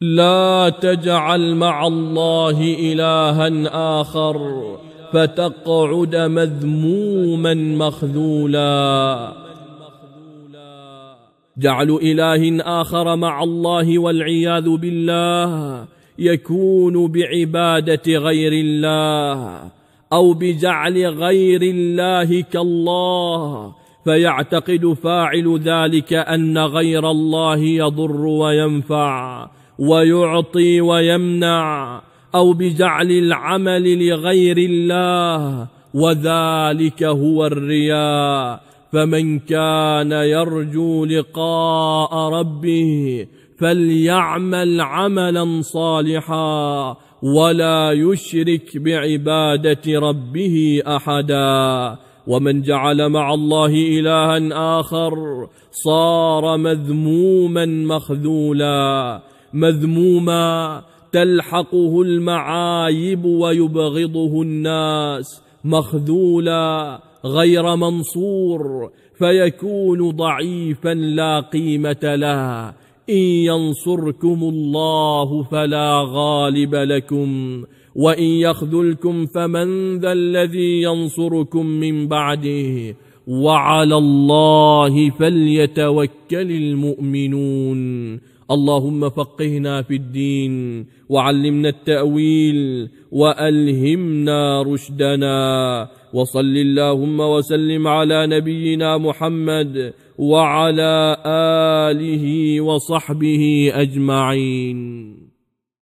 لا تجعل مع الله إلها آخر فتقعد مذموما مخذولا جعل إله آخر مع الله والعياذ بالله يكون بعبادة غير الله أو بجعل غير الله كالله فيعتقد فاعل ذلك أن غير الله يضر وينفع ويعطي ويمنع أو بجعل العمل لغير الله وذلك هو الرياء فمن كان يرجو لقاء ربه فليعمل عملا صالحا ولا يشرك بعبادة ربه أحدا ومن جعل مع الله إلها آخر صار مذموما مخذولا مذموما تلحقه المعايب ويبغضه الناس مخذولا غير منصور فيكون ضعيفا لا قيمة له إن ينصركم الله فلا غالب لكم وإن يخذلكم فمن ذا الذي ينصركم من بعده وعلى الله فليتوكل المؤمنون اللهم فقهنا في الدين وعلمنا التأويل وألهمنا رشدنا وصل اللهم وسلم على نبينا محمد وعلى آله وصحبه أجمعين